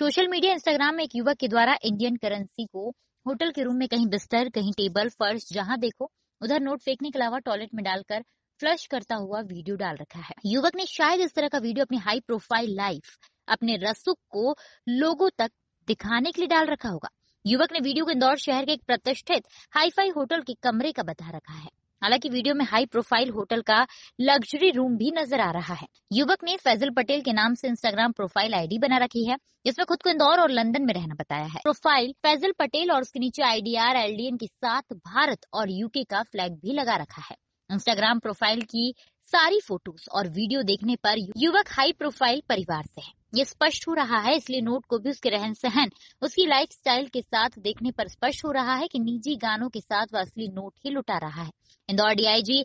social media Instagram में एक युवक के द्वारा इंडियन करेंसी को होटल के रूम में कहीं बिस्तर कहीं टेबल फर्श जहां देखो उधर नोट फेंकने के अलावा टॉयलेट में डालकर फ्लश करता हुआ वीडियो डाल रखा है युवक ने शायद इस तरह का वीडियो अपनी हाई प्रोफाइल लाइफ अपने रसुक को लोगों तक दिखाने के लिए डाल रखा होगा युवक ने वीडियो को इंदौर शहर के एक प्रतिष्ठित हाईफाई होटल के कमरे का बता रखा है हालांकि वीडियो में हाई प्रोफाइल होटल का लग्जरी रूम भी नजर आ रहा है युवक ने फैजल पटेल के नाम से इंस्टाग्राम प्रोफाइल आईडी बना रखी है जिसमें खुद को इंदौर और लंदन में रहना बताया है प्रोफाइल फैजल पटेल और उसके नीचे आई डी डी एन के साथ भारत और यूके का फ्लैग भी लगा रखा है इंस्टाग्राम प्रोफाइल की सारी फोटोज और वीडियो देखने पर युवक हाई प्रोफाइल परिवार से है ये स्पष्ट हो रहा है इसलिए नोट को भी उसके रहन सहन उसकी लाइफ स्टाइल के साथ देखने पर स्पष्ट हो रहा है कि निजी गानों के साथ वह असली नोट ही लुटा रहा है इंदौर डीआईजी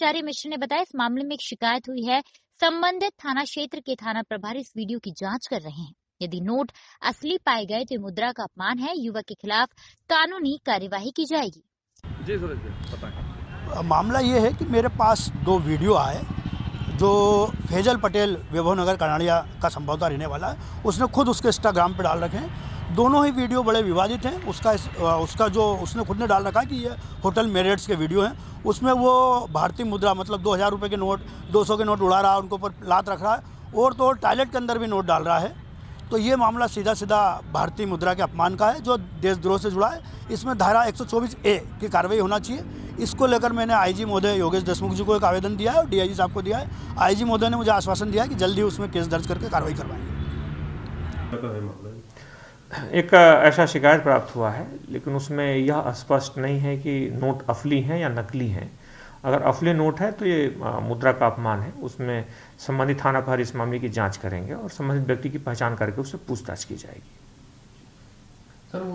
चारी मिश्र ने बताया इस मामले में एक शिकायत हुई है संबंधित थाना क्षेत्र के थाना प्रभारी इस वीडियो की जांच कर रहे हैं यदि नोट असली पाए गए तो मुद्रा का अपमान है युवक के खिलाफ कानूनी कार्यवाही की जाएगी जी सर मामला ये है कि मेरे पास दो वीडियो आए जो फैजल पटेल वैभव नगर कनाड़िया का संभवता रहने वाला है उसने खुद उसके इंस्टाग्राम पर डाल रखे हैं दोनों ही वीडियो बड़े विवादित हैं उसका इस, उसका जो उसने खुद ने डाल रखा है कि ये होटल मेरिट्स के वीडियो हैं उसमें वो भारतीय मुद्रा मतलब दो हज़ार रुपये के नोट दो सौ के नोट उड़ा रहा है उनके ऊपर लात रख रहा है और तो और टॉयलेट के अंदर भी नोट डाल रहा है तो ये मामला सीधा सीधा भारतीय मुद्रा के अपमान का है जो देशद्रोह से जुड़ा है इसमें धारा 124 ए की कार्रवाई होना चाहिए इसको लेकर मैंने आईजी महोदय योगेश देशमुख जी को एक आवेदन दिया है और डीआईजी साहब को दिया है आईजी महोदय ने मुझे आश्वासन दिया है कि जल्दी उसमें केस दर्ज करके कार्रवाई करवाएंगे एक ऐसा शिकायत प्राप्त हुआ है लेकिन उसमें यह स्पष्ट नहीं है कि नोट अफली हैं या नकली हैं अगर अफले नोट है तो ये मुद्रा का अपमान है उसमें संबंधित थाना प्रभारी इस मामले की जांच करेंगे और संबंधित व्यक्ति की पहचान करके उससे पूछताछ की जाएगी